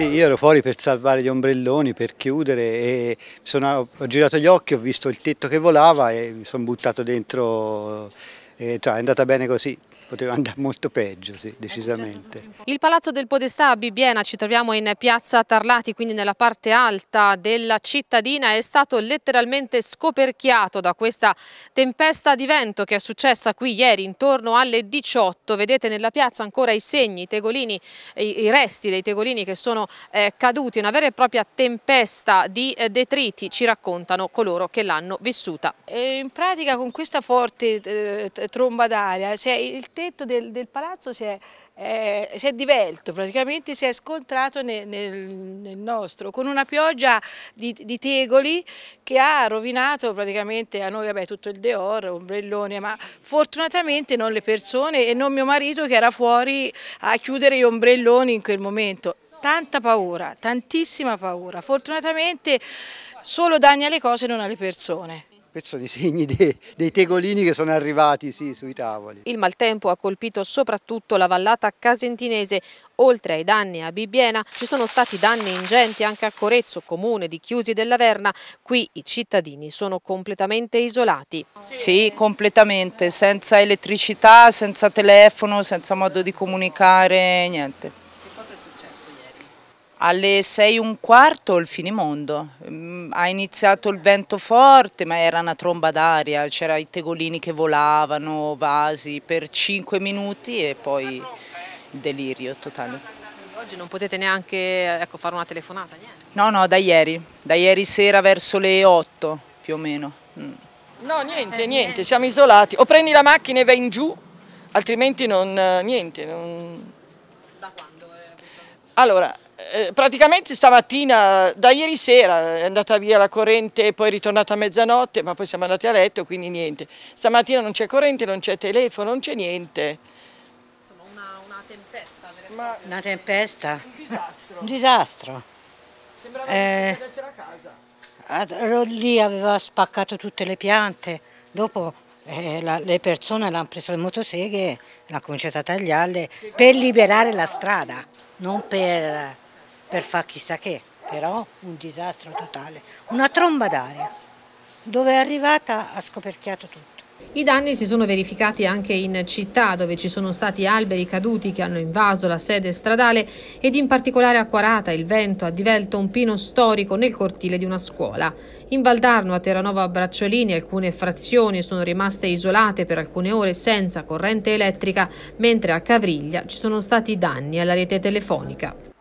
Sì, io ero fuori per salvare gli ombrelloni, per chiudere e sono, ho girato gli occhi, ho visto il tetto che volava e mi sono buttato dentro e, eh, cioè, è andata bene così, poteva andare molto peggio, sì, decisamente. Il Palazzo del Podestà a Bibbiena, ci troviamo in piazza Tarlati, quindi nella parte alta della cittadina, è stato letteralmente scoperchiato da questa tempesta di vento che è successa qui ieri intorno alle 18. Vedete nella piazza ancora i segni, i tegolini, i resti dei tegolini che sono eh, caduti, una vera e propria tempesta di eh, detriti, ci raccontano coloro che l'hanno vissuta. In pratica con questa forte eh, tromba d'aria, il tetto del, del palazzo si è, eh, si è, divelto, praticamente si è scontrato nel, nel, nel nostro, con una pioggia di, di, tegoli che ha rovinato praticamente a noi vabbè, tutto il deor, ombrelloni, ma fortunatamente non le persone e non mio marito che era fuori a chiudere gli ombrelloni in quel momento. Tanta paura, tantissima paura. Fortunatamente solo danni alle cose e non alle persone. Questi sono i segni dei, dei tegolini che sono arrivati sì, sui tavoli. Il maltempo ha colpito soprattutto la vallata casentinese. Oltre ai danni a Bibbiena ci sono stati danni ingenti anche a Corezzo, comune di Chiusi della Verna. Qui i cittadini sono completamente isolati. Sì, completamente, senza elettricità, senza telefono, senza modo di comunicare, niente. Alle 6 un quarto il finimondo, mm, ha iniziato il vento forte ma era una tromba d'aria, c'erano i tegolini che volavano, vasi per 5 minuti e poi il delirio totale. Oggi non potete neanche ecco, fare una telefonata? Niente. No, no, da ieri, da ieri sera verso le 8 più o meno. Mm. No, niente, eh, niente, siamo isolati. O prendi la macchina e vai in giù, altrimenti non, eh, niente. Non... Da quando? è Allora, eh, praticamente stamattina, da ieri sera è andata via la corrente, poi è ritornata a mezzanotte, ma poi siamo andati a letto, quindi niente. Stamattina non c'è corrente, non c'è telefono, non c'è niente. Insomma, una, una tempesta. Ma... Una tempesta? Un disastro. Un disastro. Sembrava eh... di essere a casa. Lì aveva spaccato tutte le piante, dopo eh, la, le persone l'hanno preso le motoseghe e l'hanno cominciato a tagliarle per liberare la strada, non per per fare chissà che, però un disastro totale, una tromba d'aria. Dove è arrivata ha scoperchiato tutto. I danni si sono verificati anche in città dove ci sono stati alberi caduti che hanno invaso la sede stradale ed in particolare a Quarata il vento ha divelto un pino storico nel cortile di una scuola. In Valdarno a Terranova a Bracciolini alcune frazioni sono rimaste isolate per alcune ore senza corrente elettrica mentre a Cavriglia ci sono stati danni alla rete telefonica.